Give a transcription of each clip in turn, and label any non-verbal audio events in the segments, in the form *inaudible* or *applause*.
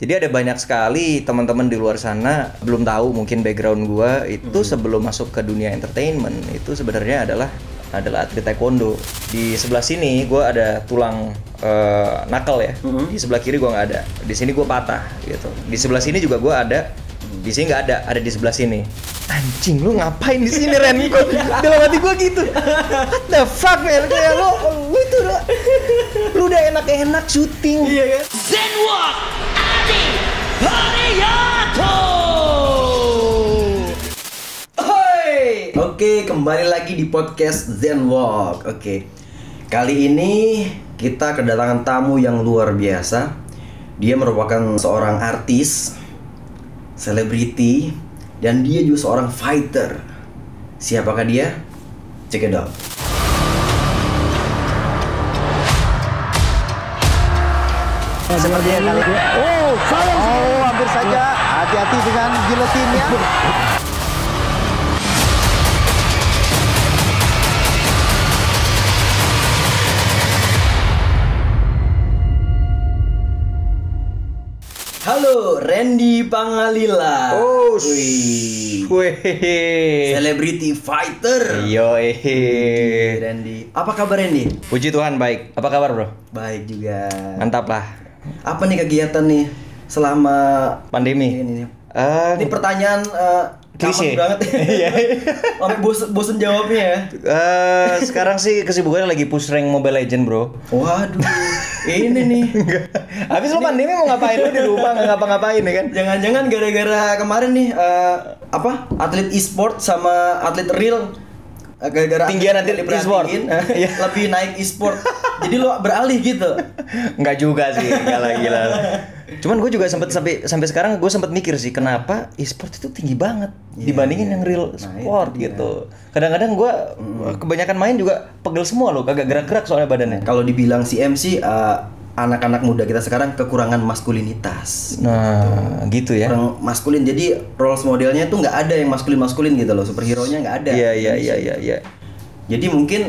Jadi ada banyak sekali teman-teman di luar sana belum tahu mungkin background gua itu hmm. sebelum masuk ke dunia entertainment itu sebenarnya adalah adalah atlet taekwondo. Di sebelah sini gua ada tulang uh, nakal ya. Hmm. Di sebelah kiri gua nggak ada. Di sini gua patah gitu. Di sebelah sini juga gua ada. Di sini nggak ada, ada di sebelah sini. Anjing lu ngapain di sini Ren? *laughs* dalam hati gua gitu. What the fuck man? Kayak lu lu itu lu, lu udah enak-enak syuting. Iya kan? Zen Arigato! Hoi! Oke, kembali lagi di podcast Zen Walk. Oke. Kali ini kita kedatangan tamu yang luar biasa. Dia merupakan seorang artis, selebriti, dan dia juga seorang fighter. Siapakah dia? Check it out. Oh, Seperti yang kali. Oh, salah. Oh, hampir saja. Hati-hati dengan gilotinnya. Halo, Randy Pangalila. Oh, wih. Celebrity fighter. Yo, eh. Randy. Apa kabar Randy? Puji Tuhan baik. Apa kabar, Bro? Baik juga. Mantap lah. Apa nih kegiatan nih selama pandemi? Ini, ini. Uh, eh, ini pertanyaan uh, klise banget. *laughs* Iya. iya. *laughs* bosen, bosen jawabnya ya. Uh, sekarang sih kesibukannya lagi push rank Mobile Legend, Bro. Waduh. *laughs* ini nih. Habis lo pandemi mau ngapain lo di rumah ngapa-ngapain ya kan? Jangan-jangan gara-gara kemarin nih uh, apa? Atlet e-sport sama atlet real Eh, gara-gara tinggi nanti e-sport *laughs* iya. lebih naik e-sport jadi lo beralih gitu nggak juga sih nggak lagi lah cuman gue juga sempet sampai sampai sekarang gue sempet mikir sih kenapa e-sport itu tinggi banget yeah, dibandingin yeah. yang real nah, sport nah, gitu yeah. kadang-kadang gue mm. kebanyakan main juga pegel semua lo kagak gerak-gerak soalnya badannya kalau dibilang si MC uh, anak-anak muda kita sekarang kekurangan maskulinitas. Nah, gitu, gitu ya. Kurang maskulin. Jadi roles modelnya itu nggak ada yang maskulin-maskulin gitu loh. Superhero-nya nggak ada. Iya, iya, iya, iya, iya. Jadi mungkin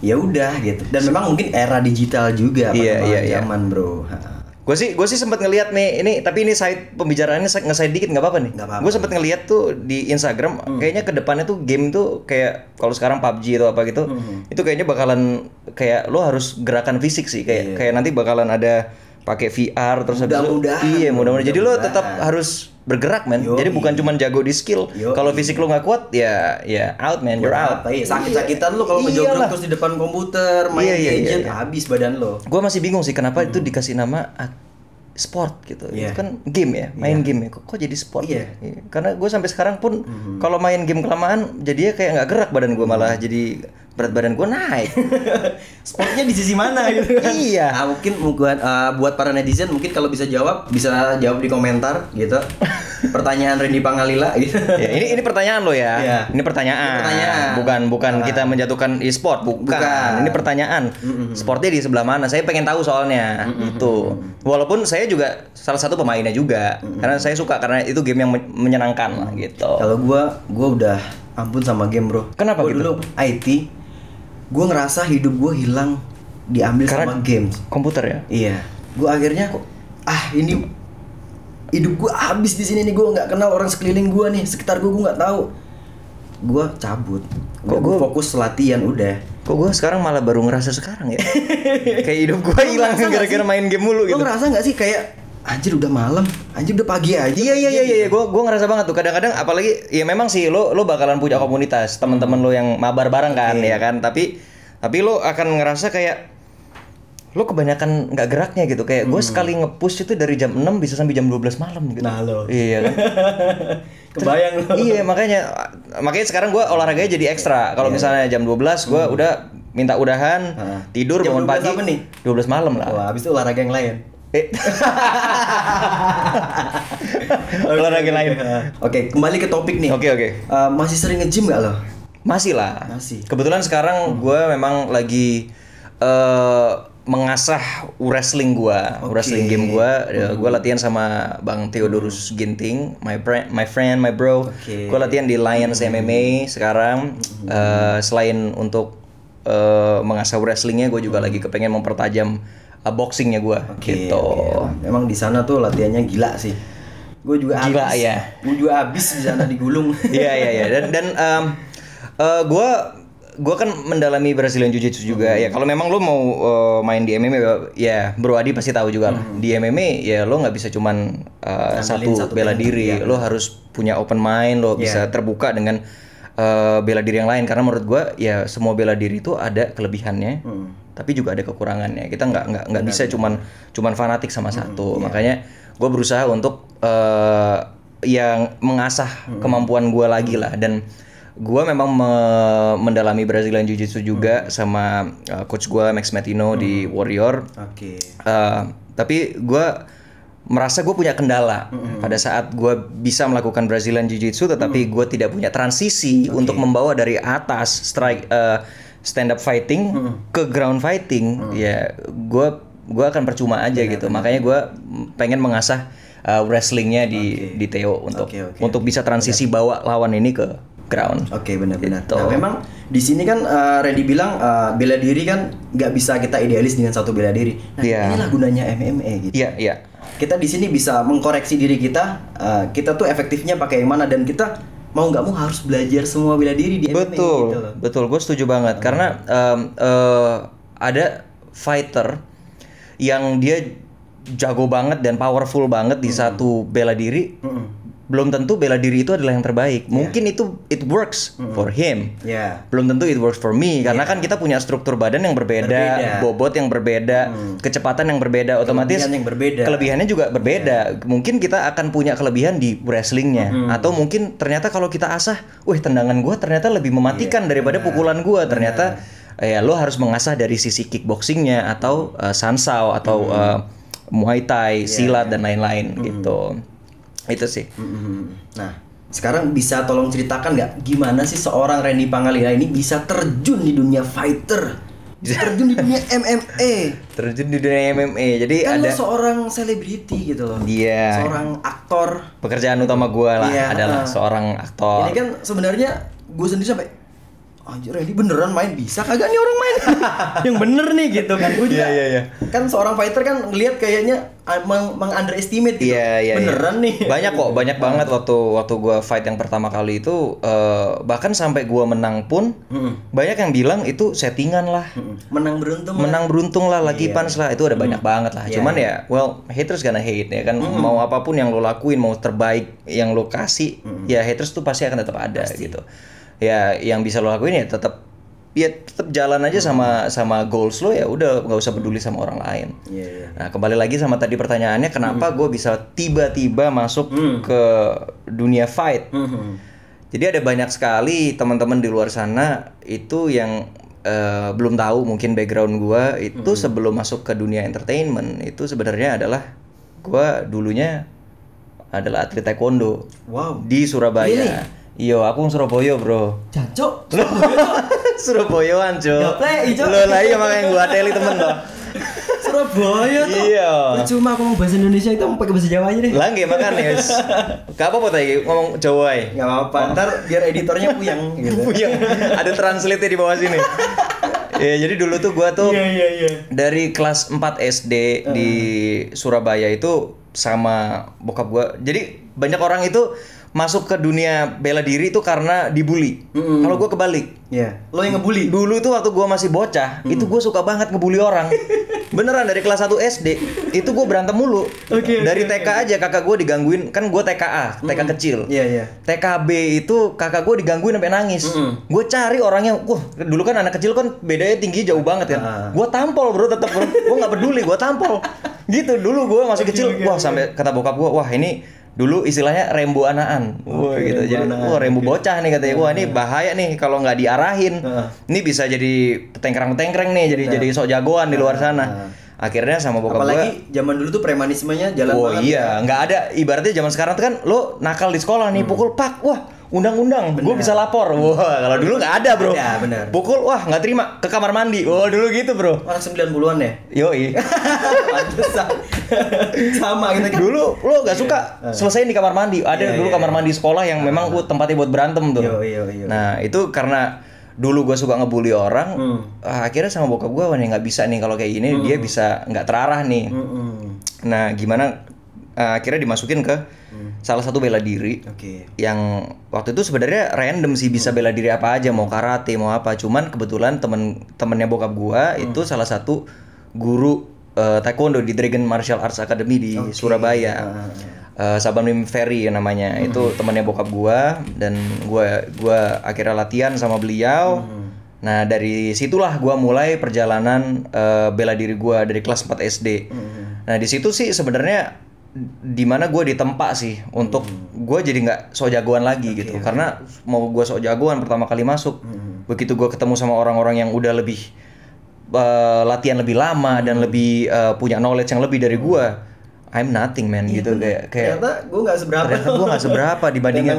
ya udah gitu. Dan memang mungkin era digital juga pada yeah, yeah, zaman, yeah. Bro. Ha. Gue sih gue sih sempet ngelihat nih ini tapi ini side pembicaraannya nge-side dikit nggak apa-apa nih. Gue sempet ngelihat tuh di Instagram hmm. kayaknya kedepannya tuh game tuh kayak kalau sekarang PUBG atau apa gitu hmm. itu kayaknya bakalan kayak lo harus gerakan fisik sih kayak yeah. kayak nanti bakalan ada pakai VR terus mudah mudahan itu, iya mudah-mudahan mudah jadi lo tetap harus bergerak men jadi bukan cuma jago di skill kalau fisik lo nggak kuat ya ya out man you're out iya. sakit-sakitan lo kalau ngejogrok terus di depan komputer main iya, iya, iya, iya. habis badan lo gue masih bingung sih kenapa hmm. itu dikasih nama ah, sport gitu yeah. itu iya. kan game ya main yeah. game ya kok, kok jadi sport yeah. ya iya. karena gue sampai sekarang pun mm -hmm. kalau main game kelamaan jadinya kayak nggak gerak badan gue malah hmm. jadi berat badan gue naik. *laughs* Sportnya di sisi mana gitu kan? Iya. Nah, mungkin mungkin uh, ah, buat para netizen mungkin kalau bisa jawab bisa jawab di komentar gitu. *laughs* Pertanyaan Rendi Pangalila gitu. ya, ini ini pertanyaan lo ya. Yeah. Ini pertanyaan. Ini pertanyaan. Bukan bukan nah. kita menjatuhkan e-sport, bukan. bukan. Ini pertanyaan. Mm -hmm. Sportnya di sebelah mana? Saya pengen tahu soalnya. Mm -hmm. Itu. Walaupun saya juga salah satu pemainnya juga. Mm -hmm. Karena saya suka karena itu game yang menyenangkan lah gitu. Kalau gue gue udah ampun sama game bro. Kenapa gua gitu? Dulu IT gue ngerasa hidup gue hilang diambil Karena sama games komputer ya iya gue akhirnya kok ah ini hidup gue habis di sini nih gue nggak kenal orang sekeliling gue nih sekitar gue gue nggak tahu gue cabut kok gue fokus latihan udah kok gue sekarang malah baru ngerasa sekarang ya *laughs* kayak hidup gue hilang gara-gara main game mulu gitu lo ngerasa nggak sih kayak anjir udah malam, anjir udah pagi aja. Iya iya iya iya, gue gue ngerasa banget tuh. Kadang-kadang apalagi ya memang sih lo lo bakalan punya komunitas teman-teman lo yang mabar bareng kan okay. Iya. ya kan. Tapi tapi lo akan ngerasa kayak lo kebanyakan nggak geraknya gitu kayak hmm. gue sekali ngepush itu dari jam 6 bisa sampai jam 12 malam gitu nah lo iya kan *laughs* kebayang lo iya makanya makanya sekarang gue olahraganya jadi ekstra kalau yeah. misalnya jam 12 gue hmm. udah minta udahan nah. tidur jam bangun pagi apa nih? 12 malam lah Wah, habis itu olahraga yang lain Eh. *laughs* olahraga lain. Oke, okay, kembali ke topik nih. Oke, okay, oke. Okay. Uh, eh, masih sering nge-gym gak lo? Masih lah. Masih. Kebetulan sekarang hmm. gue memang lagi uh, mengasah wrestling gue, okay. wrestling game gue. Ya, hmm. Gue latihan sama Bang Theodorus hmm. Ginting, my friend, my friend, my bro. Okay. Gue latihan di Lions hmm. MMA sekarang. Hmm. Uh, selain untuk uh, mengasah wrestlingnya, gue juga hmm. lagi kepengen mempertajam uh, boxingnya gue okay, gitu. Okay. Emang di sana tuh latihannya gila sih. Gue juga gila abis. ya. Gue juga abis di sana digulung. *laughs* Iya iya iya dan dan um, uh, gue gue kan mendalami Brazilian Jiu Jitsu juga mm -hmm. ya kalau memang lo mau uh, main di MMA ya, ya Bro Adi pasti tahu juga mm -hmm. di MMA ya lo nggak bisa cuman uh, satu, satu bela diri ya. lo harus punya open mind lo yeah. bisa terbuka dengan Eh, bela diri yang lain karena menurut gue ya semua bela diri itu ada kelebihannya hmm. tapi juga ada kekurangannya kita nggak nggak nggak bisa cuman cuman fanatik sama hmm, satu yeah. makanya gue berusaha untuk uh, yang mengasah hmm. kemampuan gue lagi lah dan gue memang me mendalami Brazilian Jiu Jitsu juga hmm. sama uh, coach gue Max Matino hmm. di Warrior. Oke. Okay. Uh, tapi gue merasa gue punya kendala mm-hmm. pada saat gue bisa melakukan Brazilian Jiu-Jitsu tetapi mm-hmm. gue tidak punya transisi okay. untuk membawa dari atas strike uh, eh, stand up fighting mm-hmm. ke ground fighting mm-hmm. ya gue gue akan percuma aja benar, gitu benar. makanya gue pengen mengasah uh, wrestlingnya di okay. di Theo untuk okay, okay. untuk bisa transisi benar. bawa lawan ini ke background. Oke okay, benar-benar. Gitu. Nah memang di sini kan uh, eh, Reddy bilang uh, bela diri kan nggak bisa kita idealis dengan satu bela diri. Nah yeah. inilah gunanya MMA gitu. Iya yeah, iya. Yeah. Kita di sini bisa mengkoreksi diri kita. Uh, kita tuh efektifnya pakai yang mana dan kita mau nggak mau harus belajar semua bela diri di MMA. Betul gitu betul. Gue setuju banget hmm. karena um, uh, ada fighter yang dia jago banget dan powerful banget di hmm. satu bela diri. Hmm belum tentu bela diri itu adalah yang terbaik. Iya. Mungkin itu it works mm -hmm. for him. Yeah. Belum tentu it works for me karena yeah. kan kita punya struktur badan yang berbeda, berbeda. bobot yang berbeda, mm. kecepatan yang berbeda, otomatis yang berbeda. kelebihannya juga berbeda. Yeah. Mungkin kita akan punya kelebihan di wrestlingnya mm -hmm. atau mungkin ternyata kalau kita asah, wih tendangan gua ternyata lebih mematikan yeah. daripada yeah. pukulan gua. Ternyata yeah. ya lo harus mengasah dari sisi kickboxingnya atau uh, sansao atau mm -hmm. uh, muay thai, yeah. silat dan lain-lain mm -hmm. gitu itu sih mm nah sekarang bisa tolong ceritakan nggak gimana sih seorang Randy Pangalila ini bisa terjun di dunia fighter terjun di dunia *laughs* MMA terjun di dunia MMA jadi kan ada lo seorang selebriti gitu loh iya yeah. seorang aktor pekerjaan utama gue lah yeah. adalah seorang aktor ini kan sebenarnya gue sendiri sampai anjir ini beneran main bisa kagak nih orang main *laughs* yang bener nih gitu kan gue juga iya, yeah, yeah, yeah. Iya. kan seorang fighter kan ngelihat kayaknya emang meng underestimate gitu yeah, yeah, iya. beneran yeah. nih banyak kok banyak banget waktu waktu gue fight yang pertama kali itu uh, bahkan sampai gue menang pun mm -hmm. banyak yang bilang itu settingan lah mm -hmm. menang beruntung menang lah. beruntung lah lagi yeah. pans lah itu ada banyak mm -hmm. banget lah yeah. cuman ya well haters gonna hate ya kan mm -hmm. mau apapun yang lo lakuin mau terbaik yang lo kasih mm -hmm. ya haters tuh pasti akan tetap ada pasti. gitu ya yang bisa lo lakuin ya tetap ya tetap jalan aja sama sama goals lo ya udah nggak usah peduli sama orang lain. Yeah, iya. Nah kembali lagi sama tadi pertanyaannya kenapa mm. gue bisa tiba-tiba masuk mm. ke dunia fight? Mm -hmm. Jadi ada banyak sekali teman-teman di luar sana itu yang uh, belum tahu mungkin background gue itu hmm. sebelum masuk ke dunia entertainment itu sebenarnya adalah gue dulunya adalah atlet taekwondo wow. di Surabaya. Really? Iya, aku wong Surabaya, Bro. Jancuk. *laughs* Surabaya anjo. Gaplek, Ijo. Iya, Lho, lah iya makanya gua teli temen toh. *laughs* Surabaya tuh. Iya. Cuma aku mau bahasa Indonesia itu pakai bahasa Jawa aja deh. Lah nggih makane ya, wis. Gak apa-apa tadi ngomong Jawa ae. Gak apa-apa. Ntar biar editornya puyeng gitu. *laughs* puyeng. Ada translate di bawah sini. Ya jadi dulu tuh gua tuh iya, iya. iya. dari kelas 4 SD di Surabaya itu sama bokap gua. Jadi banyak orang itu masuk ke dunia bela diri itu karena dibully. Mm. Kalau gue kebalik. Yeah. Lo yang ngebully. Dulu itu waktu gue masih bocah, mm. itu gue suka banget ngebully orang. *laughs* Beneran dari kelas 1 SD itu gue berantem mulu. Okay, dari okay, TK okay. aja kakak gue digangguin, kan gue TKA, TK kecil. Iya yeah, Yeah. TKB itu kakak gue digangguin sampai nangis. Mm. Gue cari orangnya, wah dulu kan anak kecil kan bedanya tinggi jauh banget kan. Ya. Uh. Ah. Gue tampol bro tetap bro. gue nggak peduli, gue tampol. gitu dulu gue masih kecil, wah sampai kata bokap gue, wah ini dulu istilahnya rembu anaan. Wah okay, gitu. Jadi anaan. wah rembu bocah nih katanya. Wah ini iya, iya. bahaya nih kalau nggak diarahin. Uh. Ini bisa jadi tengkrang-tengkrang nih jadi uh. jadi sok jagoan uh. di luar sana. Uh akhirnya sama bokap apalagi gua, zaman dulu tuh premanismenya jalan oh iya nggak ada ibaratnya zaman sekarang tuh kan lo nakal di sekolah nih hmm. pukul pak wah undang-undang gue bisa lapor wah kalau dulu nggak ada bro ya benar pukul wah nggak terima ke kamar mandi wah dulu gitu bro orang sembilan an ya yoi *laughs* sama kita kan dulu lo nggak iya. suka yeah. selesaiin di kamar mandi ada yeah, dulu yeah. kamar iya. mandi sekolah yang ah. memang gue tempatnya buat berantem tuh yo, yo, yo. nah itu karena dulu gue suka ngebully orang hmm. ah, akhirnya sama bokap gue nih nggak bisa nih kalau kayak gini hmm. dia bisa nggak terarah nih hmm, hmm. nah gimana ah, akhirnya dimasukin ke salah satu bela diri. Okay. Yang waktu itu sebenarnya random sih bisa bela diri apa aja, mau karate, mau apa. Cuman kebetulan temen temennya bokap gua hmm. itu salah satu guru uh, taekwondo di Dragon Martial Arts Academy di okay. Surabaya. Uh, ah, ah, ah. eh, Mim Ferry ya namanya. Hmm. Itu temennya bokap gua dan gua gua akhirnya latihan sama beliau. Hmm. Nah, dari situlah gua mulai perjalanan uh, bela diri gua dari kelas 4 SD. Hmm. Nah, di situ sih sebenarnya di mana gue ditempa sih untuk hmm. gue jadi nggak sok jagoan lagi okay, gitu okay. karena mau gue sok jagoan pertama kali masuk hmm. begitu gue ketemu sama orang-orang yang udah lebih uh, latihan lebih lama hmm. dan lebih uh, punya knowledge yang lebih dari gue I'm nothing man yeah. gitu kayak kayak gue nggak seberapa ternyata gue nggak seberapa *laughs* dibandingin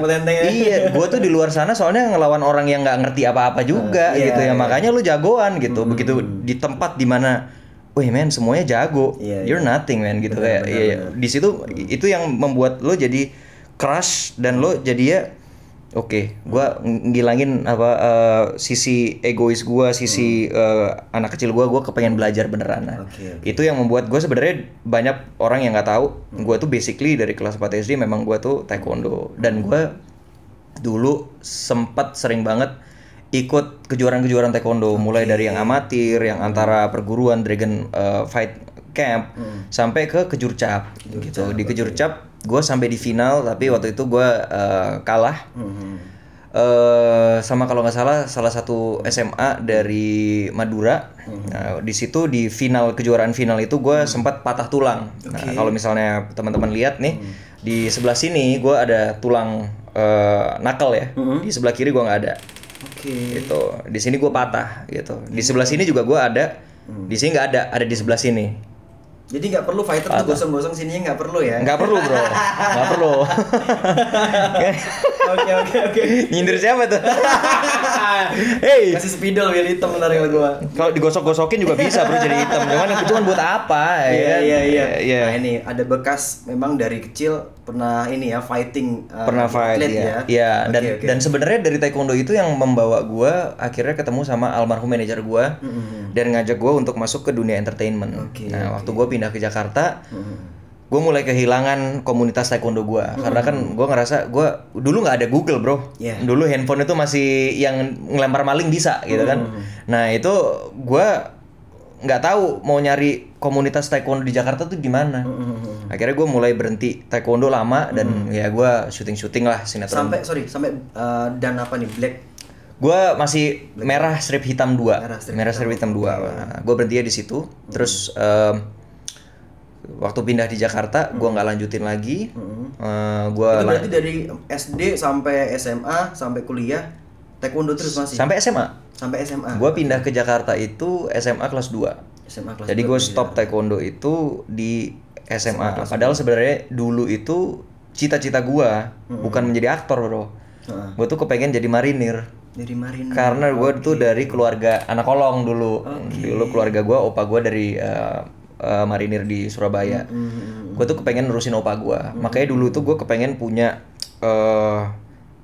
iya gue tuh di luar sana soalnya ngelawan orang yang nggak ngerti apa-apa juga uh, yeah, gitu ya yeah. makanya iya. lu jagoan gitu hmm. begitu di tempat dimana Wih men semuanya jago, yeah, iya. you're yeah. nothing man gitu bener, kayak. Bener, iya, iya. bener. Di situ itu yang membuat lo jadi crush dan lo jadi ya oke, okay, gua ngilangin apa uh, sisi egois gua, sisi hmm. uh, anak kecil gua, gua kepengen belajar beneran. Nah. Okay, okay. Itu yang membuat gua sebenarnya banyak orang yang nggak tahu, hmm. gua tuh basically dari kelas 4 SD memang gua tuh taekwondo dan gua dulu sempat sering banget ikut kejuaraan-kejuaraan taekwondo okay. mulai dari yang amatir yang antara hmm. perguruan dragon uh, fight camp hmm. sampai ke kejurcap gitu di kejurcap okay. gue sampai di final tapi hmm. waktu itu gue uh, kalah hmm. uh, sama kalau nggak salah salah satu hmm. SMA dari Madura hmm. nah, di situ di final kejuaraan final itu gue hmm. sempat patah tulang okay. nah kalau misalnya teman-teman lihat nih hmm. di sebelah sini gue ada tulang uh, nakal ya hmm. di sebelah kiri gue nggak ada okay. gitu di sini gue patah gitu di sebelah sini juga gue ada hmm. di sini nggak ada ada di sebelah sini jadi nggak perlu fighter patah. tuh gosong-gosong sininya nggak perlu ya nggak perlu bro *laughs* nggak perlu *laughs* Oke oke oke. Nyindir siapa tuh? *laughs* Hey, Kasih spidol biar hitam ntar kalau gua. Kalau digosok-gosokin juga bisa bro jadi hitam. Cuman itu kan buat apa? Ya iya, kan? Iya, iya iya iya. Nah ini ada bekas memang dari kecil pernah ini ya fighting. Uh, pernah fight iya. ya. Iya ya. dan okay, okay. dan sebenarnya dari taekwondo itu yang membawa gua akhirnya ketemu sama almarhum manajer gua mm -hmm. dan ngajak gua untuk masuk ke dunia entertainment. Okay, nah okay. waktu gua pindah ke Jakarta. Mm -hmm gue mulai kehilangan komunitas taekwondo gue hmm. karena kan gue ngerasa gue dulu nggak ada Google bro yeah. dulu handphone itu masih yang ngelempar maling bisa gitu kan hmm. nah itu gue nggak tahu mau nyari komunitas taekwondo di Jakarta tuh gimana hmm. hmm, hmm akhirnya gue mulai berhenti taekwondo lama dan hmm. ya gue syuting syuting lah sinetron sampai sorry sampai uh, dan apa nih black gue masih black merah strip hitam dua merah strip merah hitam, dua gue berhenti di situ hmm. terus uh, waktu pindah di Jakarta hmm. gue nggak lanjutin lagi hmm. uh, eh, gue itu berarti dari SD sampai SMA sampai kuliah taekwondo terus masih sampai SMA sampai SMA gue pindah ke Jakarta itu SMA kelas 2 SMA kelas jadi gue stop taekwondo itu di SMA, SMA padahal sebenarnya dulu itu cita-cita gue hmm. bukan menjadi aktor bro hmm. gue tuh kepengen jadi marinir dari Marina. Karena gue okay. tuh dari keluarga anak kolong dulu. Okay. Dulu keluarga gue, opa gue dari uh, uh, marinir di Surabaya. Mm-hmm. Hmm, hmm, gue tuh kepengen nerusin opa gue. Mm-hmm. Makanya dulu tuh gue kepengen punya uh,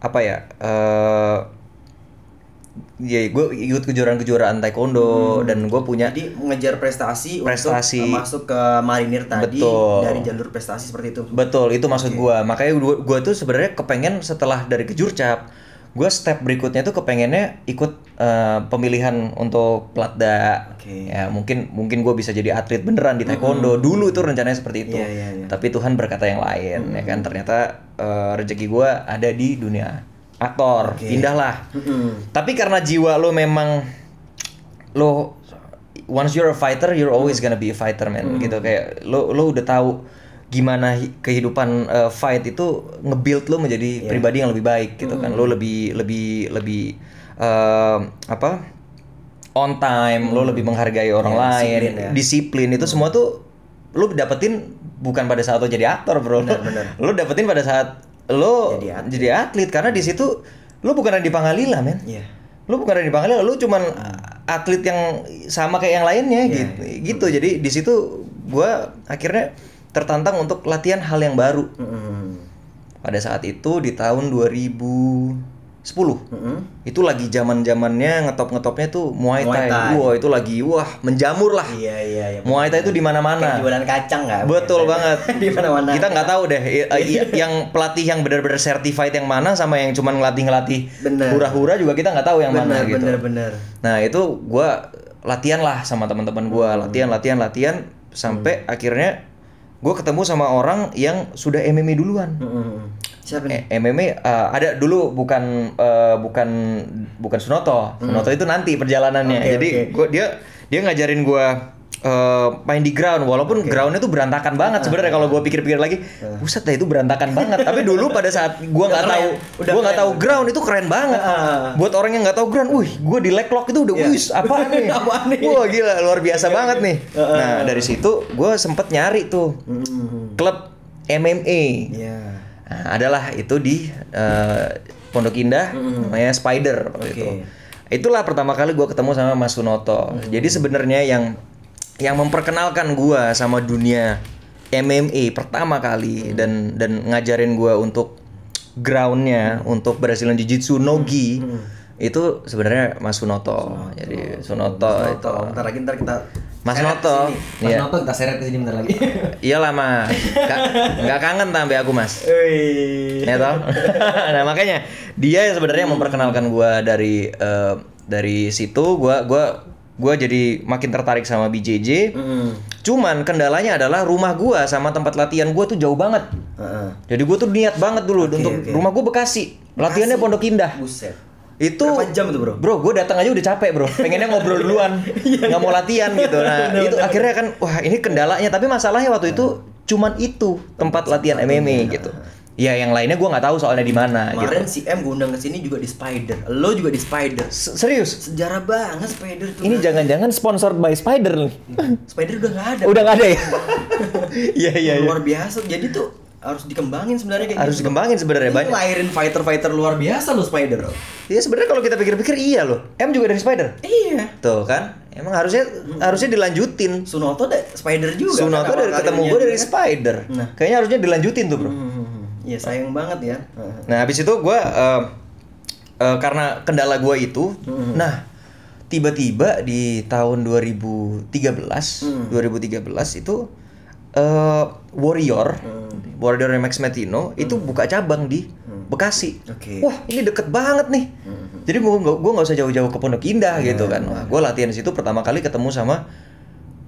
apa ya? Uh, ya gue ikut kejuaraan-kejuaraan taekwondo hmm. dan gue punya jadi mengejar prestasi, prestasi untuk masuk ke marinir tadi betul. dari jalur prestasi seperti itu betul itu maksud gue makanya gue tuh sebenarnya kepengen setelah dari kejurcap gue step berikutnya tuh kepengennya ikut uh, pemilihan untuk pelatda Okay. Ya mungkin mungkin gue bisa jadi atlet beneran di taekwondo. Mm -hmm. Dulu itu rencananya seperti itu. Yeah, yeah, yeah. Tapi Tuhan berkata yang lain mm -hmm. ya kan ternyata uh, rezeki gue ada di dunia aktor. Okay. Pindahlah. Mm -hmm. Tapi karena jiwa lo memang lo once you're a fighter you're always gonna be a fighter man mm -hmm. gitu kayak lo lo udah tahu gimana kehidupan uh, fight itu ngebuild lo menjadi yeah. pribadi yang lebih baik gitu mm kan lo lebih lebih lebih uh, apa on time, hmm. lo lebih menghargai orang ya, lain, disiplin, ya. disiplin itu hmm. semua tuh lo dapetin bukan pada saat lo jadi aktor bro, bener, bener. *laughs* lo dapetin pada saat lo jadi atlet, jadi atlet karena di situ lo bukan di Pangalila men, yeah. lo bukan di Pangalila, lo cuman atlet yang sama kayak yang lainnya yeah, gitu, yeah. gitu. jadi di situ gue akhirnya tertantang untuk latihan hal yang baru. -hmm. Pada saat itu di tahun 2000 10. Mm -hmm. Itu lagi zaman-zamannya ngetop-ngetopnya tuh Muay Thai. Muay Wah, itu lagi wah menjamur lah. Iya, iya, iya. Muay Thai itu di mana-mana. Jualan kacang nggak? Betul banget. *laughs* di mana-mana. Kita nggak tahu deh iya. yang pelatih yang benar-benar certified yang mana sama yang cuma ngelatih-ngelatih hura-hura juga kita nggak tahu yang bener, mana bener, gitu. Bener, bener. Nah, itu gue latihan lah sama teman-teman gue hmm. latihan, latihan, latihan sampai hmm. akhirnya gue ketemu sama orang yang sudah MMA duluan hmm. Siapa nih? Eh, MMA uh, eh, ada dulu bukan uh, bukan bukan Sunoto. Sunoto mm. itu nanti perjalanannya. Okay, Jadi okay. gua dia dia ngajarin gue uh, main di ground walaupun okay. groundnya tuh berantakan banget ah. sebenarnya kalau gue pikir-pikir lagi ah. buset deh itu berantakan banget tapi dulu pada saat gue *laughs* nggak tahu gue nggak tahu ground itu keren banget uh. buat orang yang nggak tahu ground wih gue di leg lock itu udah yeah. wih apa nih wah gila luar biasa iya, banget iya. nih nah dari situ gue sempet nyari tuh hmm. klub MMA yeah. nah, adalah itu di uh, Pondok Indah hmm. namanya Spider waktu okay. itu itulah pertama kali gue ketemu sama Mas Sunoto hmm jadi sebenarnya yang yang memperkenalkan gua sama dunia MMA pertama kali hmm. dan dan ngajarin gua untuk groundnya hmm. untuk berhasilan jujitsu nogi hmm. itu sebenarnya Mas Sunoto. Jadi Sunoto, itu. Ntar lagi ntar kita Mas Noto, Mas yeah. Noto kita seret ke sini bentar lagi. *laughs* Iyalah mas, nggak kangen sampai aku mas. Ya toh, *laughs* nah makanya dia sebenarnya memperkenalkan gua dari uh, dari situ gua gua gue jadi makin tertarik sama BJJ. Mm. Cuman kendalanya adalah rumah gue sama tempat latihan gue tuh jauh banget. Uh-uh. Jadi gue tuh niat banget dulu okay, untuk okay. rumah gue Bekasi. Bekasi, latihannya Pondok Indah. Buset. Itu jam tuh bro? Bro, gue datang aja udah capek bro. Pengennya ngobrol duluan, *laughs* iya, iya. nggak mau latihan gitu. Nah itu akhirnya kan wah ini kendalanya. Tapi masalahnya waktu itu cuman itu tempat latihan MMA gitu. Ya yang lainnya gue nggak tahu soalnya di mana. Kemarin gitu. si M gue undang ke sini juga di Spider. Lo juga di Spider. S Serius? Sejarah banget Spider tuh. Ini jangan-jangan sponsor by Spider nih. Spider udah nggak ada. Udah nggak ada ya? *laughs* Iya, iya iya. Luar biasa. Jadi tuh harus dikembangin sebenarnya kayak harus gitu. dikembangin sebenarnya banyak lahirin fighter fighter luar biasa lo Spider Iya sebenarnya kalau kita pikir-pikir iya loh M juga dari Spider iya tuh kan emang harusnya hmm. harusnya dilanjutin Sunoto dari Spider juga Sunoto kan, dari ketemu gue dari Spider nah. kayaknya harusnya dilanjutin tuh bro hmm Iya sayang banget ya. Nah habis itu gue uh, uh, eh, karena kendala gue itu, hmm. nah tiba-tiba di tahun 2013, hmm. 2013 itu uh, Warrior, hmm. Warrior Max Metino hmm. itu buka cabang di hmm. Bekasi. Okay. Wah ini deket banget nih. Hmm. Jadi gue gue nggak usah jauh-jauh ke Pondok Indah hmm. gitu iya, kan. Iya. Wah gue latihan di situ pertama kali ketemu sama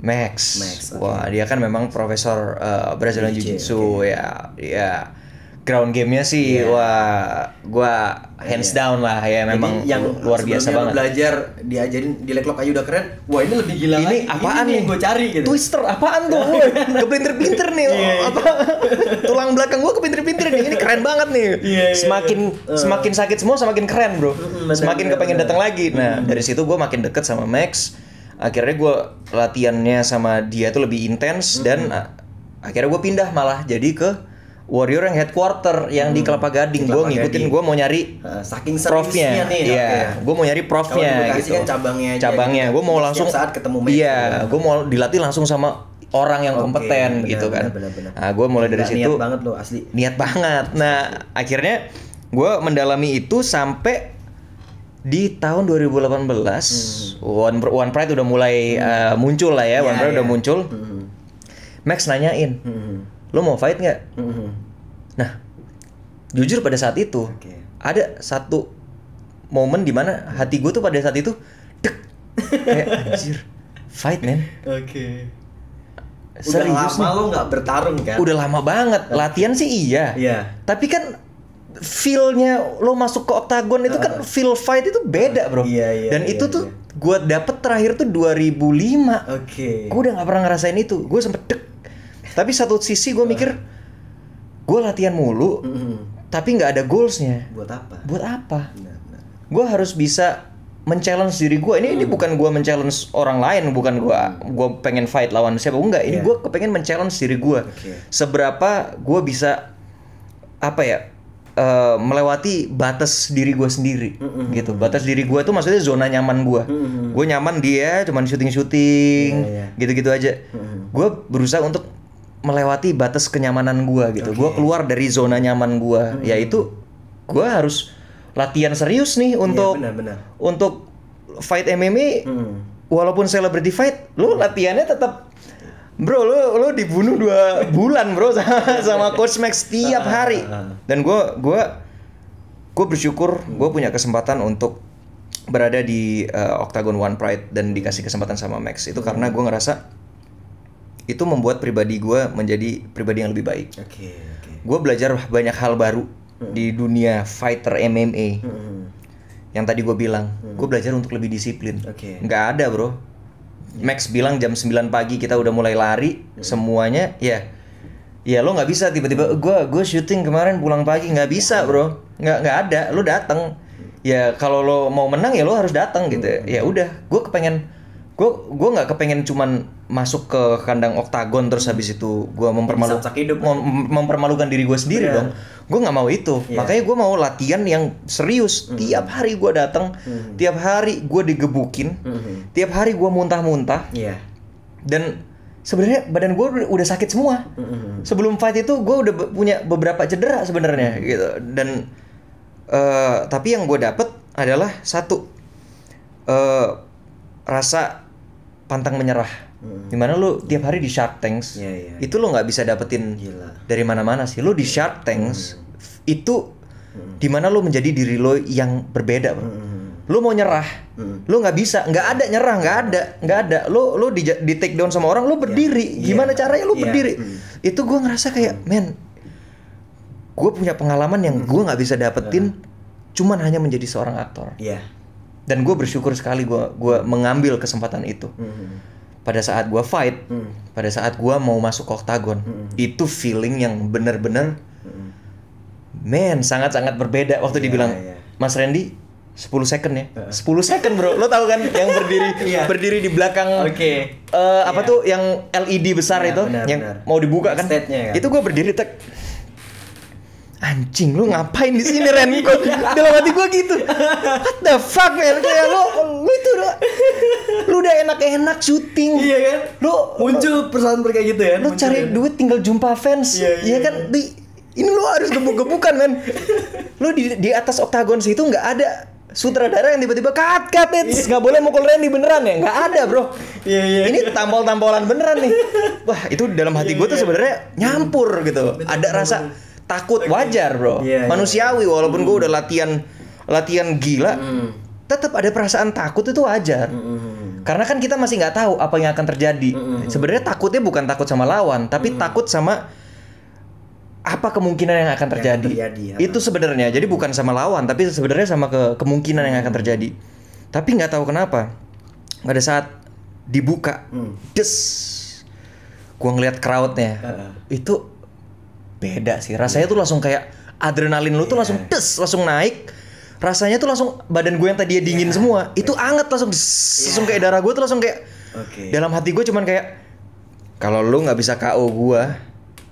Max. Max okay. Wah, dia kan memang profesor uh, Brazilian Jiu-Jitsu okay. ya. ya ground gamenya sih yeah. wah gua hands yeah. down lah ya memang Jadi yang luar biasa banget belajar diajarin di leklok aja udah keren wah ini lebih gila ini lagi. apaan ini nih gue cari gitu twister apaan tuh gue *laughs* iya. kepinter-pinter nih *laughs* yeah, iya. apa tulang belakang gue kepinter-pinter nih ini keren banget nih yeah, iya, semakin Uh. semakin sakit semua semakin keren bro mm, semakin kepengen datang lagi nah mm. dari situ gue makin deket sama Max akhirnya gue latihannya sama dia tuh lebih intens mm -hmm. dan akhirnya gue pindah malah jadi ke Warrior yang headquarter yang hmm. di Kelapa Gading. Gue ngikutin, gue mau nyari eh, saking profnya, nih, iya, ya. gue mau nyari profnya gitu. Kan cabangnya, cabangnya, gitu. gue mau langsung saat ketemu. Iya, gitu. gue mau dilatih langsung sama orang yang okay, kompeten gitu kan. Bener, bener, Nah, gue mulai dari situ. Niat banget loh asli. Niat banget. Nah, akhirnya gue mendalami itu sampai di tahun 2018 hmm. One One Pride udah mulai hmm. uh, muncul lah ya, ya One Pride ya. udah iya. muncul. Hmm. Max nanyain. Hmm lo mau fight nggak mm -hmm. nah jujur pada saat itu okay. ada satu momen di mana hati gue tuh pada saat itu dek kayak *laughs* anjir fight man oke okay. Serius udah lama nih. lo nggak bertarung kan udah lama banget latihan sih iya yeah. tapi kan feelnya lo masuk ke oktagon itu uh. kan feel fight itu beda bro yeah, yeah, dan yeah, itu yeah. tuh iya. gue dapet terakhir tuh 2005 oke okay. gue udah nggak pernah ngerasain itu gue sempet dek tapi satu sisi gue mikir gue latihan mulu mm-hmm. tapi nggak ada goalsnya buat apa buat apa gue harus bisa men-challenge diri gue ini mm. ini bukan gue men-challenge orang lain bukan gue mm. gue pengen fight lawan siapa enggak ini yeah. gue kepengen men-challenge diri gue okay. seberapa gue bisa apa ya Uh, melewati batas diri gue sendiri mm-hmm. gitu batas diri gue tuh maksudnya zona nyaman gue mm-hmm. gue nyaman dia ya, cuman syuting syuting yeah, yeah. gitu gitu aja mm-hmm. gue berusaha untuk melewati batas kenyamanan gua gitu. Okay. Gua keluar dari zona nyaman gua, hmm. yaitu gua harus latihan serius nih iya, untuk ya, benar, benar. untuk fight MMA. Hmm. Walaupun celebrity fight, lu latihannya tetap Bro, lu lu dibunuh dua *laughs* bulan, Bro, sama, sama coach Max tiap ah, hari. Ah, ah. Dan gua gua gue bersyukur hmm. gue punya kesempatan untuk berada di uh, Octagon One Pride dan dikasih kesempatan sama Max itu hmm. karena gue ngerasa itu membuat pribadi gue menjadi pribadi yang lebih baik. Oke. Okay, okay. Gue belajar banyak hal baru mm. di dunia fighter MMA. Mm. Yang tadi gue bilang, mm. gue belajar untuk lebih disiplin. Oke. Okay. Gak ada bro. Max bilang jam 9 pagi kita udah mulai lari, mm. semuanya ya. Yeah. Ya lo nggak bisa tiba-tiba gue hmm. gue syuting kemarin pulang pagi nggak bisa hmm. bro, nggak nggak ada. Lo datang. Hmm. Ya kalau lo mau menang ya lo harus datang gitu. Mm. Ya udah, gue kepengen gue gue nggak kepengen cuman masuk ke kandang oktagon terus habis itu gue mempermalu Mem mempermalukan diri gue sendiri yeah. dong gue nggak mau itu yeah. makanya gue mau latihan yang serius mm -hmm. tiap hari gue datang mm -hmm. tiap hari gue digebukin mm -hmm. tiap hari gue muntah-muntah yeah. dan sebenarnya badan gue udah sakit semua mm -hmm. sebelum fight itu gue udah punya beberapa cedera sebenarnya mm -hmm. gitu dan uh, tapi yang gue dapet adalah satu uh, rasa pantang menyerah. Hmm. Dimana lu tiap hari di Shark Tanks, yeah, yeah, itu lu nggak bisa dapetin Gila. dari mana-mana sih. Lu di Shark Tanks hmm. itu hmm. dimana lu menjadi diri lo yang berbeda, Hmm. Lu mau nyerah, hmm. lu nggak bisa, nggak ada nyerah, nggak ada, nggak ada. Lu lu di, di take down sama orang, lu iya. berdiri. Yeah. Gimana yeah. caranya lu yeah. berdiri? Hmm. Itu gue ngerasa kayak, hmm. men, gue punya pengalaman yang hmm. gue nggak bisa dapetin, hmm. cuman hanya menjadi seorang aktor. Yeah dan gue bersyukur sekali gue gua mengambil kesempatan itu hmm. pada saat gue fight hmm. pada saat gue mau masuk oktagon hmm. itu feeling yang bener-bener hmm. man sangat-sangat berbeda waktu yeah, dibilang yeah. Mas Randy 10 second ya. Uh. 10 second, Bro. Lo tau kan yang berdiri *laughs* yeah. berdiri di belakang Okay. Uh, eh, apa yeah. tuh yang LED besar yeah, itu benar, yang benar. mau dibuka kan? kan. Itu gue berdiri tek anjing lu ngapain di sini Ren kok dalam hati gue gitu what the fuck man kayak lu lu itu lu, lu udah enak-enak syuting iya kan lu muncul persoalan kayak gitu ya lu cari ya. duit tinggal jumpa fans iya, iya, iya kan iya. di ini lu harus gebuk-gebukan kan? lu di, di atas oktagon situ nggak ada sutradara yang tiba-tiba cut cut it iya. nggak boleh mukul di beneran ya nggak ada bro yeah, yeah, ini yeah. tampol tampolan beneran nih wah itu dalam hati yeah, gue tuh yeah. Iya, sebenarnya nyampur gitu ada rasa takut wajar bro yeah, iya. manusiawi yeah. walaupun mm. gue udah latihan latihan gila mm. tetap ada perasaan takut itu wajar mm. karena kan kita masih nggak tahu apa yang akan terjadi mm. sebenarnya takutnya bukan takut sama lawan tapi mm. takut sama apa kemungkinan yang akan terjadi, yang terjadi ya. itu sebenarnya jadi bukan sama lawan tapi sebenarnya sama ke kemungkinan yang akan terjadi tapi nggak tahu kenapa pada saat dibuka hmm. des gua ngeliat crowdnya uh. itu beda sih rasanya tuh langsung kayak adrenalin lu tuh iya. langsung des langsung naik rasanya tuh langsung badan gue yang tadi dingin iya. semua itu anget langsung des, iya. langsung kayak darah gue tuh langsung kayak okay. dalam hati gue cuman kayak kalau lu nggak bisa KO gue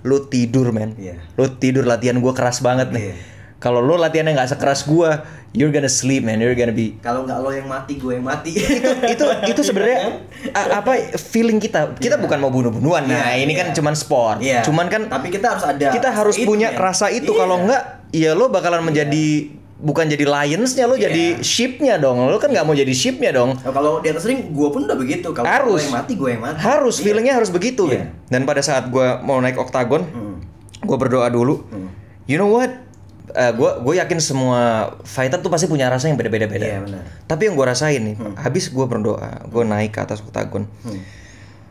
lu tidur men yeah. lu tidur latihan gue keras banget nih kalau lu latihannya nggak sekeras gue you're gonna sleep man you're gonna be kalau nggak lo yang mati gue yang mati itu itu itu sebenarnya apa feeling kita kita iya. bukan mau bunuh-bunuhan nah yeah, ini yeah. kan cuman sport yeah. cuman kan tapi kita harus ada kita harus punya man. rasa itu yeah. kalau nggak ya lo bakalan iya. menjadi bukan jadi lionsnya lo yeah. jadi sheepnya dong lo kan nggak mau jadi sheepnya dong nah, kalau di atas ring gue pun udah begitu kalau harus gue yang mati gue yang mati harus yeah. feelingnya harus begitu yeah. ya dan pada saat gue mau naik oktagon mm. gue berdoa dulu mm. you know what uh, eh, gue gue yakin semua fighter tuh pasti punya rasa yang beda-beda beda. Iya, Tapi yang gue rasain nih, hmm. habis gue berdoa, gue naik ke atas oktagon. Hmm.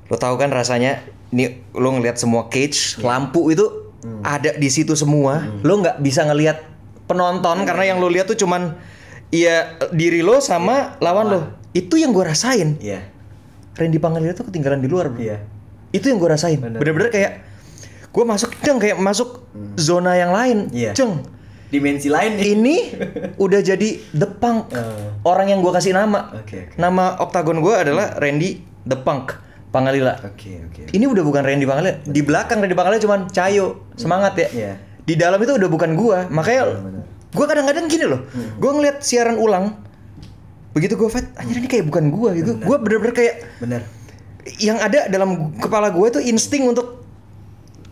Lo tau kan rasanya, nih lo ngelihat semua cage, yeah. lampu itu hmm. ada di situ semua. Hmm. Lo nggak bisa ngelihat penonton hmm. karena yang lo lihat tuh cuman ya diri lo sama yeah. lawan lo. Iya. Itu yang gue rasain. Iya. Yeah. Randy Pangalila tuh ketinggalan di luar, Iya. Itu yang gue rasain. Bener-bener kayak gue masuk ceng kayak masuk hmm. zona yang lain yeah. ceng dimensi lain nih. Ini udah jadi The Punk. Uh. *laughs* Orang yang gue kasih nama. Okay, okay. Nama oktagon gue adalah hmm. Randy The Punk. Pangalila. okay, Okay. Ini udah bukan Randy Pangalila. Di belakang Randy Pangalila cuman Cayo. Hmm. Semangat ya. Yeah. Di dalam itu udah bukan gue Makanya gue kadang-kadang gini loh. Hmm. Gue ngeliat siaran ulang. Begitu gue fight, anjir ini kayak bukan gue gitu. gue bener-bener kayak Bener. Yang ada dalam kepala gue itu insting untuk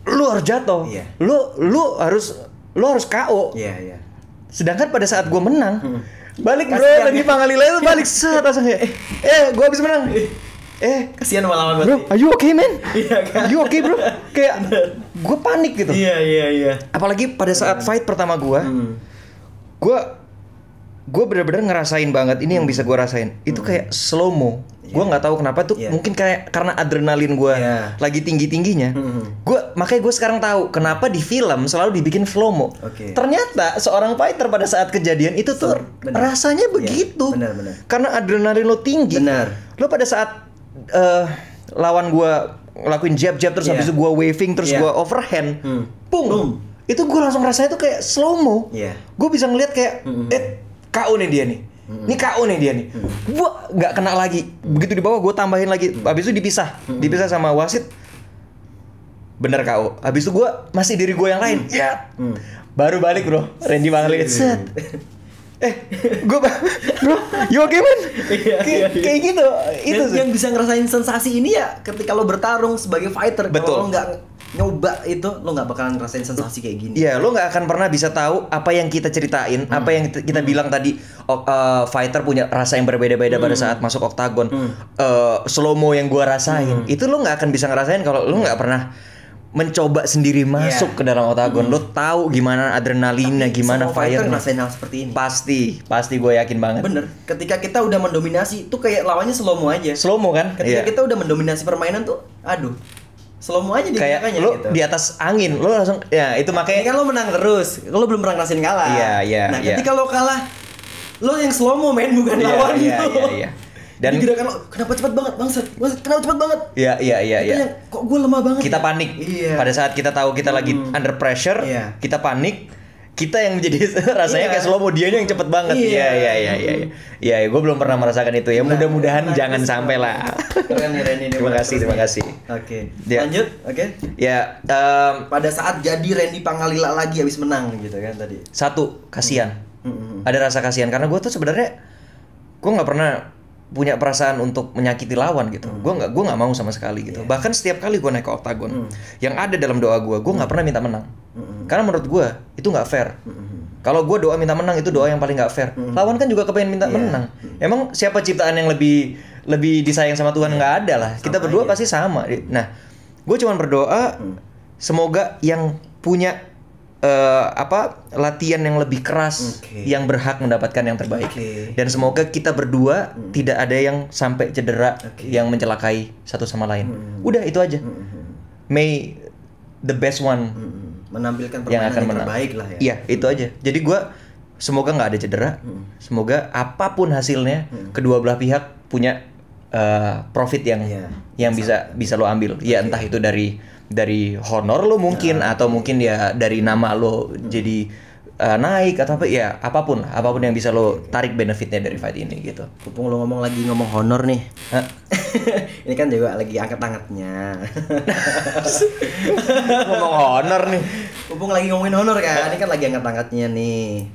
lu harus jatuh. Yeah. Lu lu harus lo harus KO. Iya, yeah, iya. Yeah. Sedangkan pada saat gue menang, hmm. balik bro kasian lagi ya. Pangalila itu iya. balik set asalnya, Eh, eh gue habis menang. Eh, eh. kasihan malam banget. Bro, ayo oke okay man? Iya oke kan? you okay bro? Kayak gue panik gitu. Iya, yeah, iya, yeah, iya. Yeah. Apalagi pada saat iya. fight pertama gue, hmm. gue gue bener-bener ngerasain banget ini yang hmm. bisa gue rasain itu hmm. kayak slow mo yeah. gue iya. nggak tahu kenapa tuh yeah. mungkin kayak karena adrenalin gue yeah. lagi tinggi tingginya hmm. gue makanya gue sekarang tahu kenapa di film selalu dibikin slow mo okay. ternyata seorang fighter pada saat kejadian itu tuh bener. Iya, rasanya begitu yeah. bener, bener. karena adrenalin lo tinggi bener. lo pada saat uh, lawan gue lakuin jab jab terus yeah. habis itu gue waving terus yeah. gue overhand hmm. pung, itu gue langsung rasanya tuh kayak slow mo yeah. gue bisa ngeliat kayak mm -hmm. eh KO nih dia nih. Hmm. Ini KO nih dia nih. Hmm. Gua nggak kena lagi. Begitu di bawah gua tambahin lagi. Habis itu dipisah. Hmm. Dipisah sama wasit. Bener KO. Habis itu gua masih diri gua yang lain. Hmm. Ya. Hmm. Baru balik, Bro. Randy balik. Set. eh gue bro you okay man iya, iya, iya. kayak gitu itu yang, yang bisa ngerasain sensasi ini ya ketika lo bertarung sebagai fighter betul kalau nggak nyoba itu lo nggak bakalan ngerasain sensasi kayak gini. Iya, yeah, lo nggak akan pernah bisa tahu apa yang kita ceritain, hmm. apa yang kita hmm. bilang tadi uh, fighter punya rasa yang berbeda-beda hmm. pada saat masuk oktagon. Hmm. Uh, eh, slow mo yang gua rasain, hmm. itu lo nggak akan bisa ngerasain kalau lo nggak pernah mencoba sendiri iya. masuk yeah. ke dalam oktagon. Hmm. Lo tahu gimana adrenalinnya, Tapi gimana fighter ngerasain hal seperti ini. Pasti, pasti gue yakin banget. Bener. Ketika kita udah mendominasi, tuh kayak lawannya slow mo aja. Slow mo kan? Ketika yeah. kita udah mendominasi permainan tuh, aduh, selomu aja dia kayak lo gitu. di atas angin, lo langsung ya itu nah, makanya. kan lo menang terus, lo belum pernah ngerasin kalah. Iya yeah, iya. Yeah, nah iya. ketika kalau lo kalah, lo yang selomu main bukan yeah, lawan yeah, lo. Iya iya. Dan gerakan lo kenapa cepat banget bangsat, kenapa cepat banget? Iya iya iya. Iya. Kok gue lemah banget? Kita ya? panik. Iya. Pada saat kita tahu kita hmm. lagi under pressure, iya. kita panik kita yang menjadi *laughs* rasanya yeah. kayak iya. slow mo dia yang cepet banget iya iya iya iya iya, iya. ya, gue belum pernah merasakan itu ya nah, mudah-mudahan nah, jangan nah, sampai lah terima kasih terima kasih oke okay. Ya. lanjut oke okay. ya um, pada saat jadi Randy Pangalila lagi habis menang gitu kan tadi satu kasihan mm -hmm. ada rasa kasihan karena gue tuh sebenarnya gue nggak pernah punya perasaan untuk menyakiti lawan gitu. Hmm. Gue nggak gue nggak mau sama sekali gitu. Yeah. Bahkan setiap kali gue naik ke oktagon, hmm. yang ada dalam doa gue, gue nggak hmm. pernah minta menang. Hmm. Karena menurut gue itu nggak fair. Hmm. Kalau gue doa minta menang itu doa yang paling nggak fair. Hmm. Lawan kan juga kepengen minta yeah. menang. Hmm. Emang siapa ciptaan yang lebih lebih disayang sama Tuhan iya. nggak yeah. ada lah. Kita sama berdua aja. pasti sama. Nah, gue cuma berdoa hmm. semoga yang punya uh, apa latihan yang lebih keras okay. yang berhak mendapatkan yang terbaik. Okay. Dan semoga kita berdua hmm. tidak ada yang sampai cedera okay. yang mencelakai satu sama lain. Hmm. Udah itu aja. Hmm. hmm. May the best one hmm. hmm. menampilkan permainan yang, akan yang terbaik lah ya. Iya, itu aja. Jadi gue semoga nggak ada cedera. Hmm. Semoga apapun hasilnya hmm. kedua belah pihak punya Eh, profit yang yeah. yang bisa bisa lo ambil. Ya entah itu dari dari honor lo mungkin yeah. atau mungkin ya dari nama lo hmm. jadi uh, naik atau apa ya apapun apapun yang bisa lo tarik benefitnya dari fight ini gitu. Kupung lo ngomong lagi ngomong honor nih. *laughs* ini kan juga lagi angkat-angkatnya. *laughs* ngomong honor nih. Kupung lagi ngomongin honor kan. Ini kan lagi angkat-angkatnya nih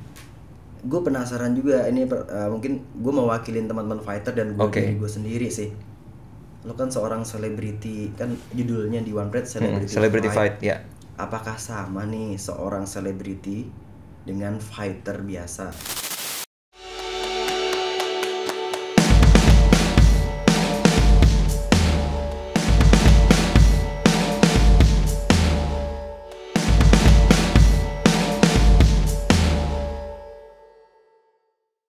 gue penasaran juga ini uh, mungkin gue mewakilin teman-teman fighter dan gue okay. gue sendiri sih lo kan seorang selebriti kan judulnya di One Pride selebriti hmm, celebrity fight. fight ya apakah sama nih seorang selebriti dengan fighter biasa